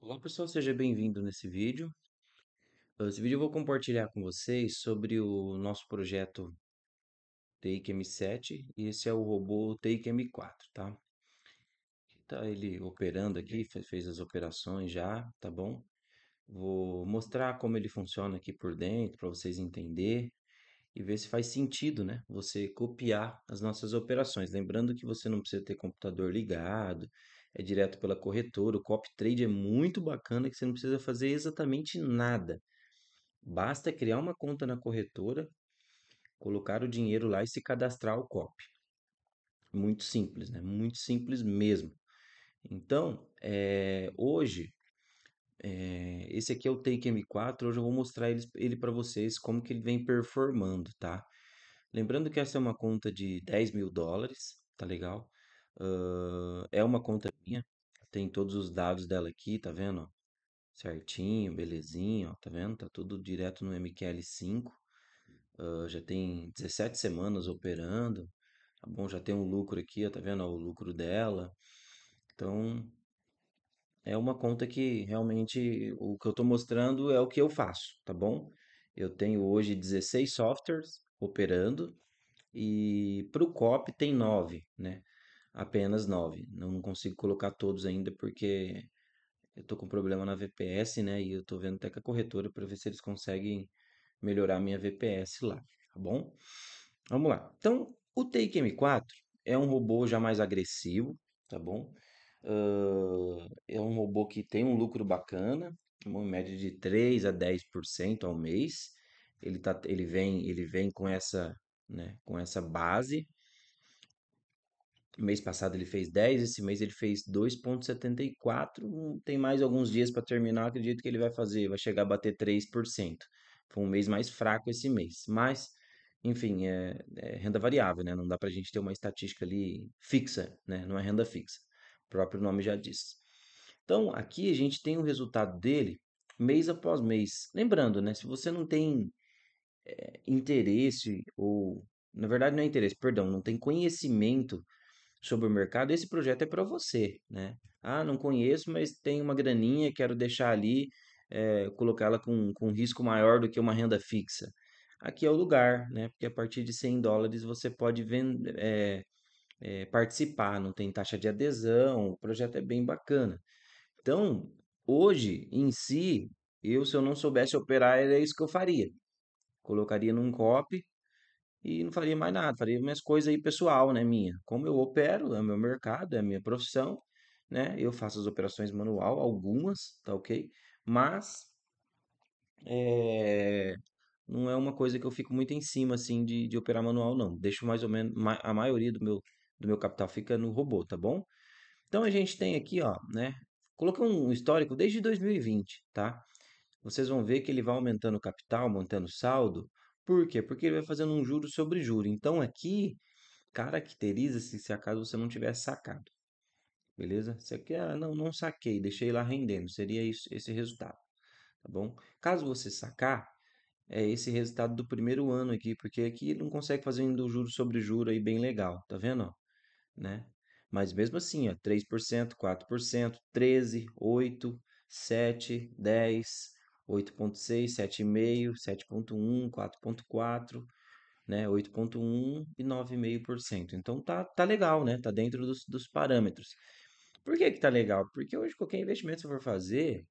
Olá pessoal, seja bem-vindo nesse vídeo. Ah, nesse vídeo eu vou compartilhar com vocês sobre o nosso projeto Take M7 e esse é o robô Take M4, tá? Tá ele operando aqui, uhum. fez as operações já, tá bom? Vou mostrar como ele funciona aqui por dentro para vocês entender e ver se faz sentido, né? Você copiar as nossas operações, lembrando que você não precisa ter computador ligado, é direto pela corretora. O copy trade é muito bacana que você não precisa fazer exatamente nada. Basta criar uma conta na corretora, colocar o dinheiro lá e se cadastrar ao copy. Muito simples, né? Muito simples mesmo. Então, é, hoje, é, esse aqui é o Take M4. Hoje eu vou mostrar ele, ele para vocês como que ele vem performando, tá? Lembrando que essa é uma conta de 10 mil dólares, tá legal? é uma conta minha, tem todos os dados dela aqui, tá vendo, Certinho, belezinha, ó, tá vendo? Tá tudo direto no MQL5. já tem 17 semanas operando, tá bom? Já tem um lucro aqui, ó, tá vendo, ó, o lucro dela. Então, é uma conta que realmente o que eu tô mostrando é o que eu faço, tá bom? Eu tenho hoje 16 softwares operando e para o COP tem 9, né? apenas 9. Não consigo colocar todos ainda porque eu tô com problema na VPS, né? E eu tô vendo até com a corretora para ver se eles conseguem melhorar minha VPS lá, tá bom? Vamos lá. Então, o Take M4 é um robô já mais agressivo, tá bom? Uh, é um robô que tem um lucro bacana, uma média de 3 a 10% ao mês. Ele, tá, ele, vem, ele vem com essa, né, com essa base mês passado ele fez 10, esse mês ele fez 2,74. Hum, tem mais alguns dias para terminar, acredito que ele vai fazer, vai chegar a bater 3%. Foi um mês mais fraco esse mês, mas enfim, é, é renda variável, né? Não dá para a gente ter uma estatística ali fixa, né? Não é renda fixa. O próprio nome já diz. Então, aqui a gente tem o resultado dele mês após mês. Lembrando, né? Se você não tem é, interesse ou na verdade não é interesse, perdão, não tem conhecimento sobre o mercado, esse projeto é para você, né? Ah, não conheço, mas tem uma graninha, quero deixar ali, é, colocá-la com, com risco maior do que uma renda fixa. Aqui é o lugar, né? Porque a partir de 100 dólares você pode vender, eh, é, eh, é, participar, não tem taxa de adesão, o projeto é bem bacana. Então, hoje em si, eu se eu não soubesse operar, era isso que eu faria. Colocaria num COP, e não faria mais nada, faria minhas coisas aí pessoal, né, minha. Como eu opero, é o meu mercado, é a minha profissão, né? Eu faço as operações manual, algumas, tá ok? Mas é, não é uma coisa que eu fico muito em cima, assim, de, de operar manual, não. Deixo mais ou menos, a maioria do meu, do meu capital fica no robô, tá bom? Então a gente tem aqui, ó, né? Coloquei um histórico desde 2020, tá? Vocês vão ver que ele vai aumentando o capital, montando o saldo, por quê? Porque ele vai fazendo um juro sobre juro. Então aqui caracteriza-se se acaso você não tiver sacado. Beleza? Você aqui, ah, não, não saquei, deixei lá rendendo. Seria isso, esse resultado. Tá bom? Caso você sacar, é esse resultado do primeiro ano aqui, porque aqui ele não consegue fazer um juro sobre juro aí bem legal, tá vendo? Né? Mas mesmo assim, ó, 3%, 4%, 13%, 8%, 7%, 10%, 8.6, 7,5, 7.1, 4.4, né, 8.1 e 9,5%. Então tá, tá legal, né? Tá dentro dos, dos parâmetros. Por que que tá legal? Porque hoje qualquer investimento que você for fazer,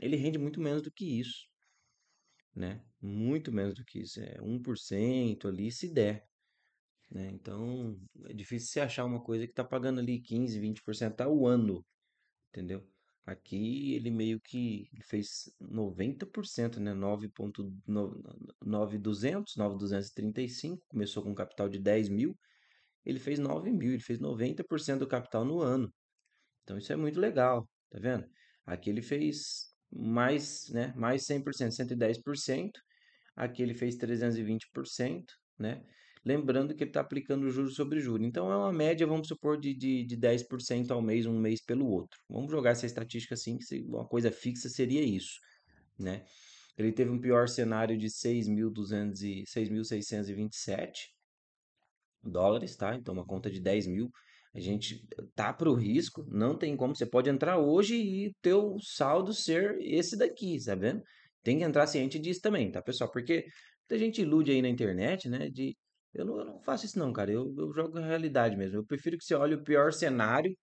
ele rende muito menos do que isso, né? Muito menos do que isso, é 1% ali se der. Né? Então, é difícil você achar uma coisa que tá pagando ali 15, 20% ao ano, entendeu? Aqui ele meio que fez 90%, né? 9,900, 9.235, começou com um capital de 10 mil, ele fez 9 mil, ele fez 90% do capital no ano. Então isso é muito legal, tá vendo? Aqui ele fez mais, né? Mais 100%, 110%. Aqui ele fez 320%, né? Lembrando que ele está aplicando juros sobre juros. Então, é uma média, vamos supor, de, de, de 10% ao mês, um mês pelo outro. Vamos jogar essa estatística assim, que uma coisa fixa seria isso. Né? Ele teve um pior cenário de 6.627 dólares, tá? Então, uma conta de 10 mil. A gente tá para o risco, não tem como. Você pode entrar hoje e teu saldo ser esse daqui, tá vendo? Tem que entrar ciente disso também, tá, pessoal? Porque muita gente ilude aí na internet, né? De eu não, eu não faço isso não, cara. Eu, eu jogo a realidade mesmo. Eu prefiro que você olhe o pior cenário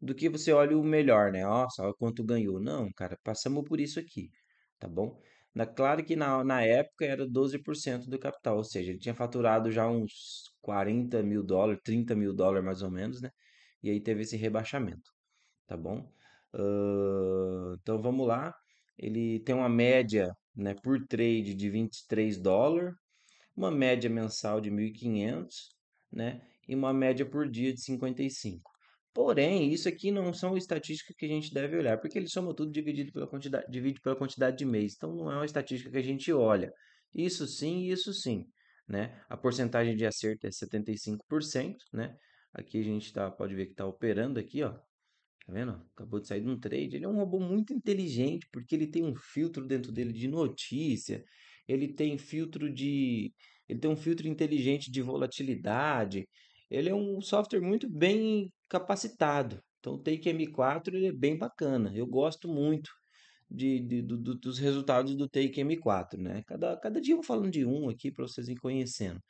do que você olhe o melhor, né? Nossa, olha quanto ganhou. Não, cara, passamos por isso aqui, tá bom? Na, claro que na, na época era 12% do capital, ou seja, ele tinha faturado já uns 40 mil dólares, 30 mil dólares mais ou menos, né? E aí teve esse rebaixamento, tá bom? então vamos lá. Ele tem uma média, né, por trade de 23 dólares uma média mensal de 1.500, né? E uma média por dia de 55. Porém, isso aqui não são estatísticas que a gente deve olhar, porque ele soma tudo dividido pela quantidade, divide pela quantidade de mês. Então, não é uma estatística que a gente olha. Isso sim, isso sim. Né? A porcentagem de acerto é 75%. Né? Aqui a gente tá, pode ver que está operando aqui, ó, Tá vendo? Acabou de sair de um trade. Ele é um robô muito inteligente porque ele tem um filtro dentro dele de notícia, ele tem filtro de. Ele tem um filtro inteligente de volatilidade. Ele é um software muito bem capacitado. Então o Take M4 ele é bem bacana. Eu gosto muito de, de do, dos resultados do Take M4. Né? Cada, cada dia eu vou falando de um aqui para vocês irem conhecendo.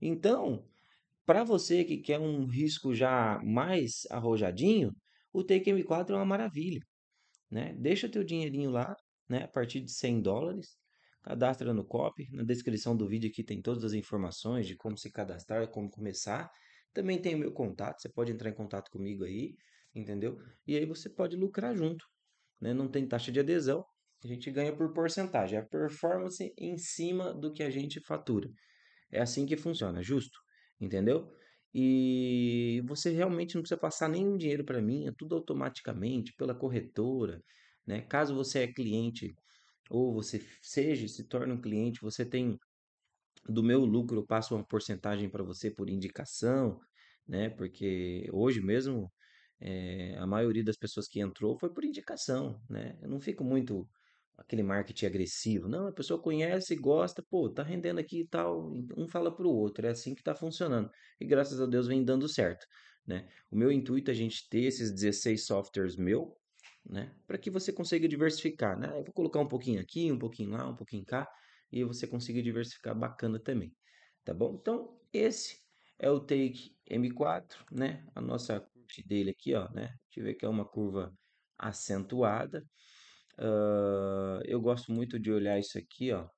Então, para você que quer um risco já mais arrojadinho, o Take M4 é uma maravilha. Né? Deixa teu dinheirinho lá, né? a partir de 100 dólares, cadastra no COP. Na descrição do vídeo aqui tem todas as informações de como se cadastrar, como começar. Também tem o meu contato, você pode entrar em contato comigo aí, entendeu? E aí você pode lucrar junto, né? Não tem taxa de adesão, a gente ganha por porcentagem, é a performance em cima do que a gente fatura. É assim que funciona, justo, entendeu? E você realmente não precisa passar nenhum dinheiro para mim, é tudo automaticamente pela corretora, né? Caso você é cliente ou você seja, se torne um cliente, você tem do meu lucro, eu passo uma porcentagem para você por indicação, né? Porque hoje mesmo é, a maioria das pessoas que entrou foi por indicação, né? Eu não fico muito aquele marketing agressivo. Não, a pessoa conhece, gosta, pô, tá rendendo aqui e tal, um fala pro outro, é assim que tá funcionando. E graças a Deus vem dando certo, né? O meu intuito é a gente ter esses 16 softwares meu, né? Para que você consiga diversificar, né? Eu vou colocar um pouquinho aqui, um pouquinho lá, um pouquinho cá, e você consiga diversificar bacana também, tá bom? Então, esse é o take M4, né? A nossa curva dele aqui, ó, né? Deixa eu ver que é uma curva acentuada. Uh, eu gosto muito de olhar isso aqui, ó,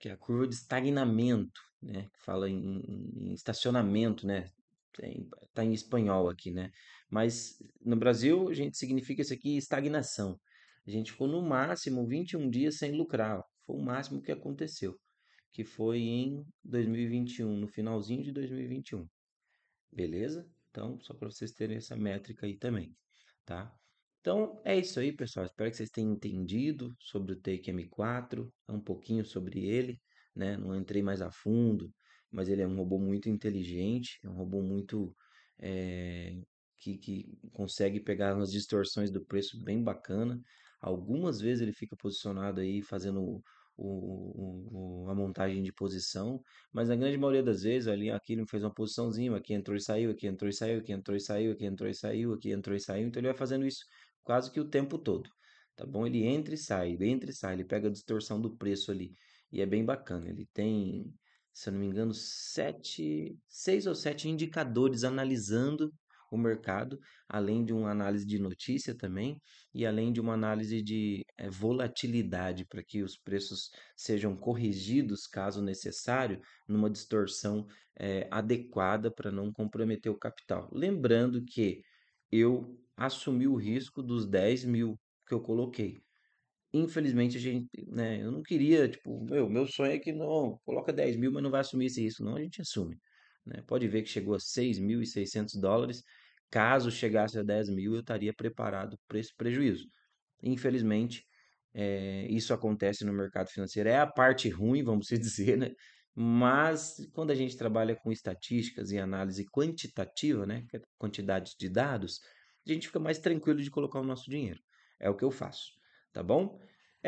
que é a curva de estagnamento, né? Que fala em, em estacionamento, né? tem, tá em espanhol aqui, né? Mas no Brasil, a gente significa isso aqui estagnação. A gente ficou no máximo 21 dias sem lucrar. Foi o máximo que aconteceu, que foi em 2021, no finalzinho de 2021. Beleza? Então, só para vocês terem essa métrica aí também, tá? Então, é isso aí, pessoal. Espero que vocês tenham entendido sobre o Take M4, um pouquinho sobre ele, né? Não entrei mais a fundo, mas ele é um robô muito inteligente, é um robô muito é, que, que consegue pegar umas distorções do preço bem bacana. Algumas vezes ele fica posicionado aí fazendo o, o, a montagem de posição, mas na grande maioria das vezes ali aquilo fez uma posiçãozinha, aqui entrou e saiu, aqui entrou e saiu, aqui entrou e saiu, aqui entrou e saiu, aqui entrou e saiu, então ele vai fazendo isso quase que o tempo todo, tá bom? Ele entra e sai, entra e sai, ele pega a distorção do preço ali e é bem bacana. Ele tem se eu não me engano, sete, seis ou sete indicadores analisando o mercado, além de uma análise de notícia também, e além de uma análise de é, volatilidade, para que os preços sejam corrigidos, caso necessário, numa distorção é, adequada para não comprometer o capital. Lembrando que eu assumi o risco dos 10 mil que eu coloquei. Infelizmente, a gente, né, eu não queria, tipo, meu, meu sonho é que não, coloca 10 mil, mas não vai assumir esse risco. Não, a gente assume. Né? Pode ver que chegou a 6.600 dólares. Caso chegasse a 10 mil, eu estaria preparado para esse prejuízo. Infelizmente, é, isso acontece no mercado financeiro. É a parte ruim, vamos dizer, né? Mas quando a gente trabalha com estatísticas e análise quantitativa, né, é quantidades de dados, a gente fica mais tranquilo de colocar o nosso dinheiro. É o que eu faço, tá bom?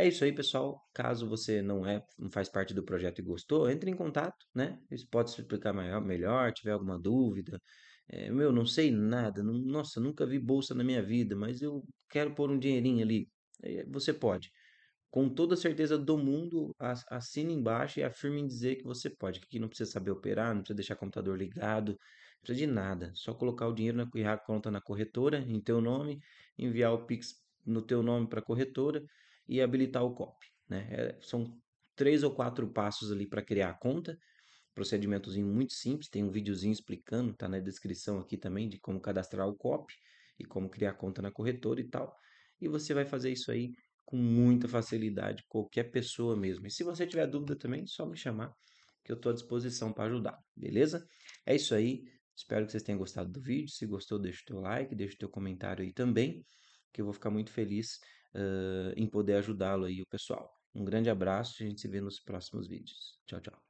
É isso aí, pessoal. Caso você não é, não faz parte do projeto e gostou, entre em contato, né? Isso pode se explicar melhor, melhor tiver alguma dúvida. É, meu, não sei nada. nossa, nunca vi bolsa na minha vida, mas eu quero pôr um dinheirinho ali. É, você pode. Com toda certeza do mundo, assina embaixo e afirme em dizer que você pode. Que não precisa saber operar, não precisa deixar o computador ligado, não precisa de nada. Só colocar o dinheiro na conta na corretora, em teu nome, enviar o Pix no teu nome para a corretora e habilitar o COP. Né? É, são três ou quatro passos ali para criar a conta. Procedimentozinho muito simples, tem um videozinho explicando, tá na descrição aqui também, de como cadastrar o COP e como criar a conta na corretora e tal. E você vai fazer isso aí com muita facilidade, qualquer pessoa mesmo. E se você tiver dúvida também, só me chamar que eu estou à disposição para ajudar, beleza? É isso aí. Espero que vocês tenham gostado do vídeo. Se gostou, deixa o teu like, deixa o teu comentário aí também, que eu vou ficar muito feliz uh, em poder ajudá-lo aí, o pessoal. Um grande abraço e a gente se vê nos próximos vídeos. Tchau, tchau.